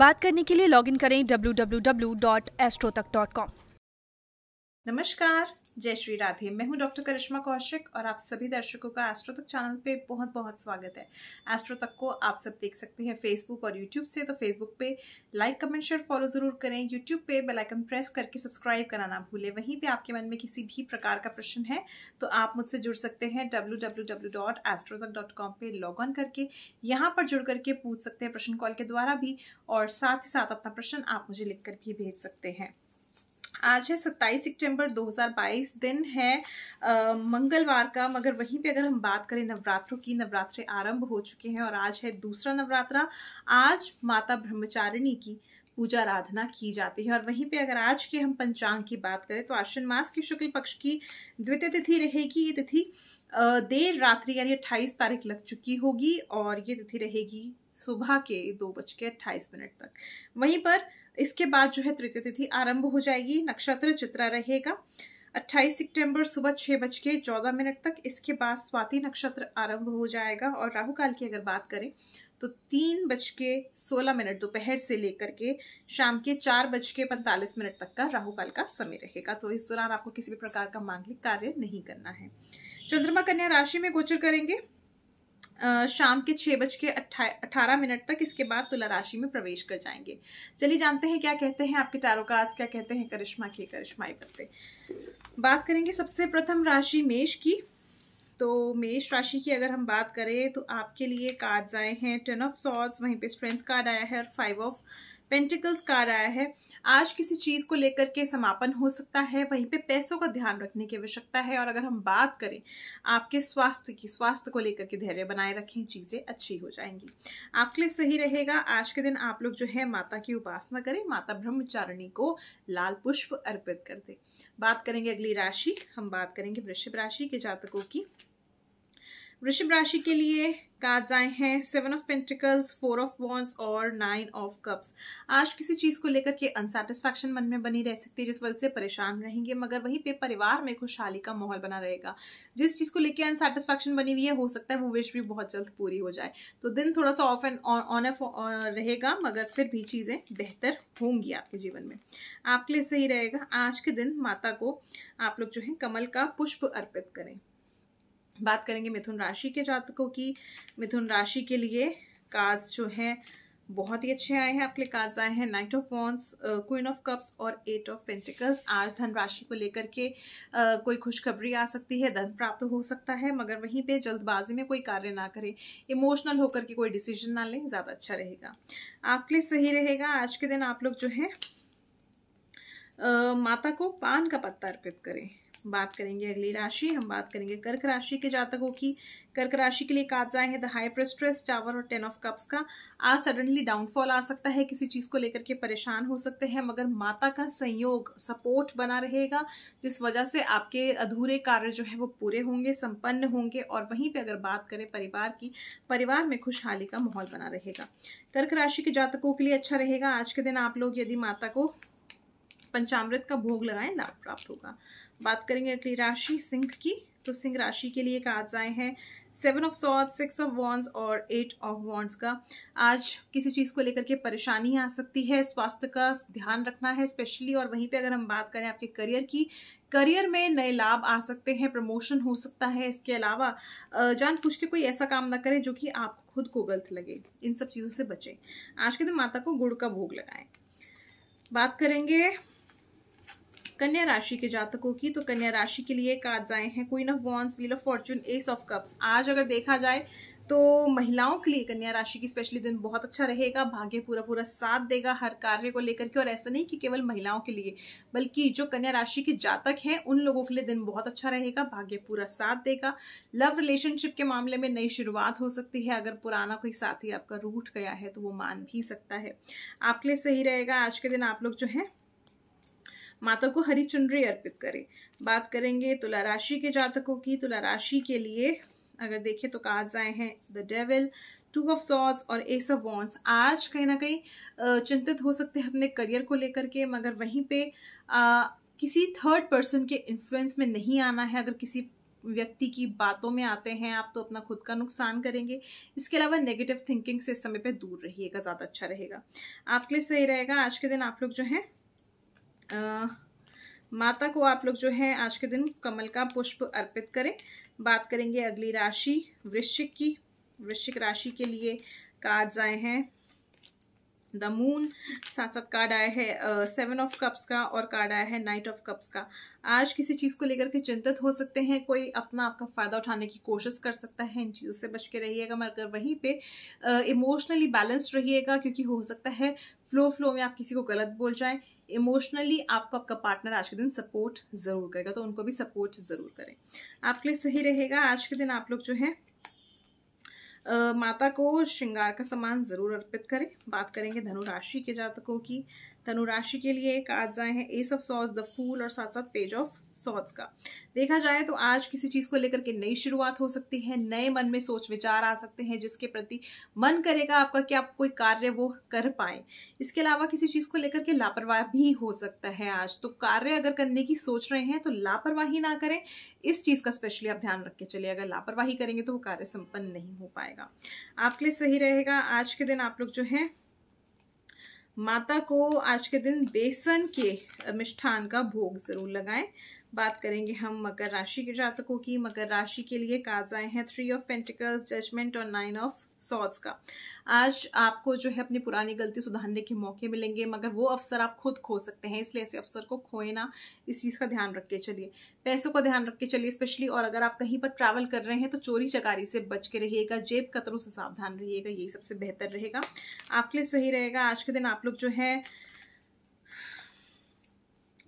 बात करने के लिए लॉगिन करें डब्ल्यू नमस्कार जय श्री राधे मैं हूं डॉक्टर करिश्मा कौशिक और आप सभी दर्शकों का एस्ट्रो तक चैनल पे बहुत बहुत स्वागत है एस्ट्रो तक को आप सब देख सकते हैं फेसबुक और यूट्यूब से तो फेसबुक पे लाइक कमेंट शेयर फॉलो जरूर करें यूट्यूब पे बेल आइकन प्रेस करके सब्सक्राइब करना ना भूलें वहीं पे आपके मन में किसी भी प्रकार का प्रश्न है तो आप मुझसे जुड़ सकते हैं डब्ल्यू पे लॉग ऑन करके यहाँ पर जुड़ करके पूछ सकते हैं प्रश्न कॉल के द्वारा भी और साथ ही साथ अपना प्रश्न आप मुझे लिख कर भी भेज सकते हैं आज है 27 सितंबर 2022 दिन है आ, मंगलवार का मगर वहीं पे अगर हम बात करें नवरात्रों की नवरात्रे आरंभ हो चुके हैं और आज है दूसरा नवरात्रा आज माता ब्रह्मचारिणी की पूजा आराधना की जाती है और वहीं पे अगर आज के हम पंचांग की बात करें तो आश्विन मास की शुक्ल पक्ष की द्वितीय तिथि रहेगी ये तिथि देर रात्रि यानी अट्ठाईस तारीख लग चुकी होगी और ये तिथि रहेगी सुबह के दो बज के अट्ठाईस मिनट तक वहीं पर इसके बाद जो है तृतीय तिथि आरंभ हो जाएगी नक्षत्र चित्रा रहेगा 28 सितंबर सुबह छः बज के चौदह मिनट तक इसके बाद स्वाति नक्षत्र आरंभ हो जाएगा और राहु काल की अगर बात करें तो तीन बज के सोलह मिनट दोपहर से लेकर के शाम के चार बज के पैंतालीस मिनट तक का राहु काल का समय रहेगा तो इस दौरान आपको किसी भी प्रकार का मांगलिक कार्य नहीं करना है चंद्रमा कन्या राशि में गोचर करेंगे शाम के छः बज के अट्ठारह मिनट तक इसके बाद तुला राशि में प्रवेश कर जाएंगे चलिए जानते हैं क्या कहते हैं आपके टारों का आज क्या कहते हैं करिश्मा की करिश्माई पत्ते बात करेंगे सबसे प्रथम राशि मेष की तो मेष राशि की अगर हम बात करें तो आपके लिए कार्ड्स आए हैं टेन ऑफ सॉट्स वहीं पे स्ट्रेंथ कार्ड आया है और फाइव ऑफ पेंटिकल्स का आया है आज किसी चीज़ को लेकर के समापन हो सकता है वहीं पे पैसों का ध्यान रखने की आवश्यकता है और अगर हम बात करें आपके स्वास्थ्य की स्वास्थ्य को लेकर के धैर्य बनाए रखें चीज़ें अच्छी हो जाएंगी आपके लिए सही रहेगा आज के दिन आप लोग जो है माता की उपासना करें माता ब्रह्मचारिणी को लाल पुष्प अर्पित कर दे बात करेंगे अगली राशि हम बात करेंगे वृषभ राशि के जातकों की वृषभ राशि के लिए कार्ड्स आए हैं seven of pentacles four of wands और नाइन ऑफ कप्स आज किसी चीज को लेकर के अनसेटिस्फैक्शन मन में बनी रह सकती है जिस वजह से परेशान रहेंगे मगर वहीं पे परिवार में खुशहाली का माहौल बना रहेगा जिस चीज को लेकर अनसेटिस्फैक्शन बनी हुई है हो सकता है वो विश भी बहुत जल्द पूरी हो जाए तो दिन थोड़ा सा ऑफ एंड ऑन एफ रहेगा मगर फिर भी चीजें बेहतर होंगी आपके जीवन में आपके लिए सही रहेगा आज के दिन माता को आप लोग जो है कमल का पुष्प अर्पित करें बात करेंगे मिथुन राशि के जातकों की मिथुन राशि के लिए कार्ड्स जो हैं बहुत ही अच्छे आए हैं आपके लिए कार्ड्स आए हैं knight of wands queen of cups और एट ऑफ पेंटिकल्स आज धन राशि को लेकर के uh, कोई खुशखबरी आ सकती है धन प्राप्त हो सकता है मगर वहीं पे जल्दबाजी में कोई कार्य ना करें इमोशनल होकर के कोई डिसीजन ना लें ज़्यादा अच्छा रहेगा आपके लिए सही रहेगा आज के दिन आप लोग जो है uh, माता को पान का पत्ता अर्पित करें बात करेंगे अगली राशि हम बात करेंगे कर्क राशि के जातकों की कर्क राशि के लिए कार्ड आए हैं द हाई प्रेस्ट्रेस टावर और टेन ऑफ कप्स का आज सडनली डाउनफॉल आ सकता है किसी चीज को लेकर के परेशान हो सकते हैं मगर माता का संयोग सपोर्ट बना रहेगा जिस वजह से आपके अधूरे कार्य जो है वो पूरे होंगे संपन्न होंगे और वहीं पर अगर बात करें परिवार की परिवार में खुशहाली का माहौल बना रहेगा कर्क राशि के जातकों के लिए अच्छा रहेगा आज के दिन आप लोग यदि माता को पंचामृत का भोग लगाएं लाभ प्राप्त होगा बात करेंगे अगली राशि सिंह की तो सिंह राशि के लिए कहा आए हैं seven of swords six of wands और एट ऑफ वॉन्स का आज किसी चीज़ को लेकर के परेशानी आ सकती है स्वास्थ्य का ध्यान रखना है स्पेशली और वहीं पे अगर हम बात करें आपके करियर की करियर में नए लाभ आ सकते हैं प्रमोशन हो सकता है इसके अलावा जान पूछ के कोई ऐसा काम ना करें जो कि आप खुद को गलत लगे इन सब चीज़ों से बचें आज के दिन माता को गुड़ का भोग लगाएं बात करेंगे कन्या राशि के जातकों की तो कन्या राशि के लिए कार्ड आए हैं queen of wands wheel of fortune ace of cups आज अगर देखा जाए तो महिलाओं के लिए कन्या राशि की स्पेशली दिन बहुत अच्छा रहेगा भाग्य पूरा पूरा साथ देगा हर कार्य को लेकर के और ऐसा नहीं कि केवल महिलाओं के लिए बल्कि जो कन्या राशि के जातक हैं उन लोगों के लिए दिन बहुत अच्छा रहेगा भाग्य पूरा साथ देगा लव रिलेशनशिप के मामले में नई शुरुआत हो सकती है अगर पुराना कोई साथी आपका रूठ गया है तो वो मान भी सकता है आपके लिए सही रहेगा आज के दिन आप लोग जो है माता को हरी चुनरी अर्पित करें बात करेंगे तुला राशि के जातकों की तुला राशि के लिए अगर देखें तो कार्ड्स आए हैं the devil two of swords और एस ऑफ वॉन्ट्स आज कहीं ना कहीं चिंतित हो सकते हैं अपने करियर को लेकर के मगर वहीं पे आ, किसी थर्ड पर्सन के इन्फ्लुएंस में नहीं आना है अगर किसी व्यक्ति की बातों में आते हैं आप तो अपना खुद का नुकसान करेंगे इसके अलावा नेगेटिव थिंकिंग से इस समय पे दूर रहिएगा ज़्यादा अच्छा रहेगा आपके लिए सही रहेगा आज के दिन आप लोग जो हैं आ, माता को आप लोग जो है आज के दिन कमल का पुष्प अर्पित करें बात करेंगे अगली राशि वृश्चिक की वृश्चिक राशि के लिए कार्ड्स आए हैं द मून साथ साथ कार्ड आया है सेवन ऑफ कप्स का और कार्ड आया है नाइट ऑफ कप्स का आज किसी चीज़ को लेकर के चिंतित हो सकते हैं कोई अपना आपका फ़ायदा उठाने की कोशिश कर सकता है इन चीज़ों से बच के रहिएगा मगर वहीं पे इमोशनली बैलेंस्ड रहिएगा क्योंकि हो सकता है फ्लो फ्लो में आप किसी को गलत बोल जाएं इमोशनली आपको आपका पार्टनर आज के दिन सपोर्ट ज़रूर करेगा तो उनको भी सपोर्ट ज़रूर करें आपके लिए सही रहेगा आज के दिन आप लोग जो है आ, माता को श्रृंगार का सामान जरूर अर्पित करें बात करेंगे धनुराशि के जातकों की धनुराशि के लिए कार्ड आए हैं एस ऑफ सॉस द फूल और साथ साथ पेज ऑफ सॉट्स का देखा जाए तो आज किसी चीज़ को लेकर के नई शुरुआत हो सकती है नए मन में सोच विचार आ सकते हैं जिसके प्रति मन करेगा आपका कि आप कोई कार्य वो कर पाए इसके अलावा किसी चीज़ को लेकर के लापरवाह भी हो सकता है आज तो कार्य अगर करने की सोच रहे हैं तो लापरवाही ना करें इस चीज़ का स्पेशली आप ध्यान रख के चलिए अगर लापरवाही करेंगे तो वो कार्य संपन्न नहीं हो पाएगा आपके लिए सही रहेगा आज के दिन आप लोग जो है माता को आज के दिन बेसन के मिष्ठान का भोग जरूर लगाएं बात करेंगे हम मकर राशि के जातकों की मकर राशि के लिए कार्ड्स आए हैं three of pentacles judgement nine nine ऑफ सॉट्स का आज आपको जो है अपनी पुरानी गलती सुधारने के मौके मिलेंगे मगर वो अवसर आप खुद खो सकते हैं इसलिए ऐसे अवसर को खोए ना इस चीज़ का ध्यान रख के चलिए पैसों का ध्यान रख के चलिए स्पेशली और अगर आप कहीं पर ट्रैवल कर रहे हैं तो चोरी चकारी से बच के रहिएगा जेब कतरों से सावधान रहिएगा यही सबसे बेहतर रहेगा आपके लिए सही रहेगा आज के दिन आप लोग जो है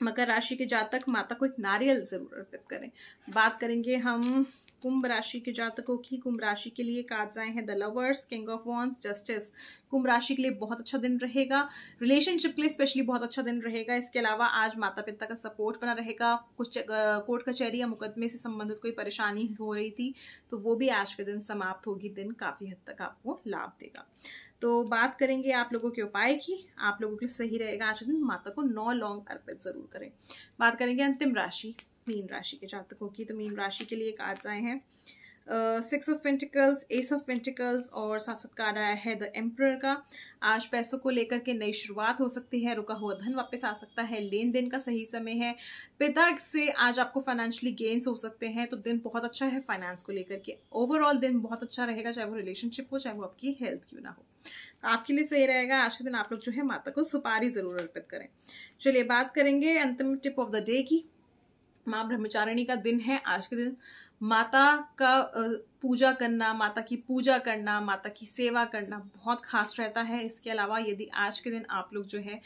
मकर राशि के जातक माता को एक नारियल जरूर अर्पित करें बात करेंगे हम कुंभ राशि के जातकों की कुंभ राशि के लिए कार्ड्स आए हैं the lovers king of wands justice कुंभ राशि के लिए बहुत अच्छा दिन रहेगा रिलेशनशिप के लिए स्पेशली बहुत अच्छा दिन रहेगा इसके अलावा आज माता पिता का सपोर्ट बना रहेगा कुछ कोर्ट कचहरी या मुकदमे से संबंधित कोई परेशानी हो रही थी तो वो भी आज के दिन समाप्त होगी दिन काफ़ी हद तक आपको लाभ देगा तो बात करेंगे आप लोगों के उपाय की आप लोगों के लिए सही रहेगा आज दिन माता को नौ लौंग अर्पित ज़रूर करें बात करेंगे अंतिम राशि मीन राशि के जातकों की तो मीन राशि के लिए कार्ड्स आए हैं six of pentacles ace of pentacles और साथ साथ कार्ड आया है द एम्प्रर का आज पैसों को लेकर के नई शुरुआत हो सकती है रुका हुआ धन वापस आ सकता है लेन देन का सही समय है पिता से आज आपको फाइनेंशियली गेन्स हो सकते हैं तो दिन बहुत अच्छा है फाइनेंस को लेकर के ओवरऑल दिन बहुत अच्छा रहेगा चाहे वो रिलेशनशिप हो चाहे वो आपकी हेल्थ क्यों ना हो तो आपके लिए सही रहेगा आज के दिन आप लोग जो है माता को सुपारी जरूर अर्पित करें चलिए बात करेंगे अंतिम टिप ऑफ द डे की माँ ब्रह्मचारिणी का दिन है आज के दिन माता का पूजा करना माता की पूजा करना माता की सेवा करना बहुत खास रहता है इसके अलावा यदि आज के दिन आप लोग जो है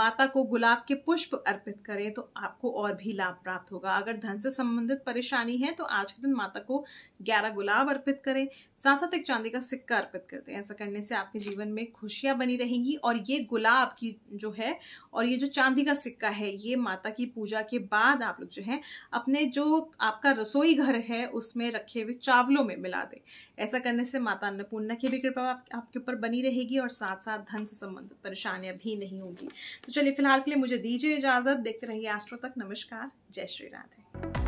माता को गुलाब के पुष्प अर्पित करें तो आपको और भी लाभ प्राप्त होगा अगर धन से संबंधित परेशानी है तो आज के दिन माता को ग्यारह गुलाब अर्पित करें साथ साथ एक चांदी का सिक्का अर्पित करते हैं ऐसा करने से आपके जीवन में खुशियां बनी रहेंगी और ये गुलाब की जो है और ये जो चांदी का सिक्का है ये माता की पूजा के बाद आप लोग जो है अपने जो आपका रसोई घर है है उसमें रखे हुए चावलों में मिला दें ऐसा करने से माता अन्नपूर्णा की भी कृपा आप, आपके ऊपर बनी रहेगी और साथ साथ धन से संबंधित परेशानियां भी नहीं होंगी तो चलिए फिलहाल के लिए मुझे दीजिए इजाजत देखते रहिए आस्ट्रो तक नमस्कार जय श्री राधे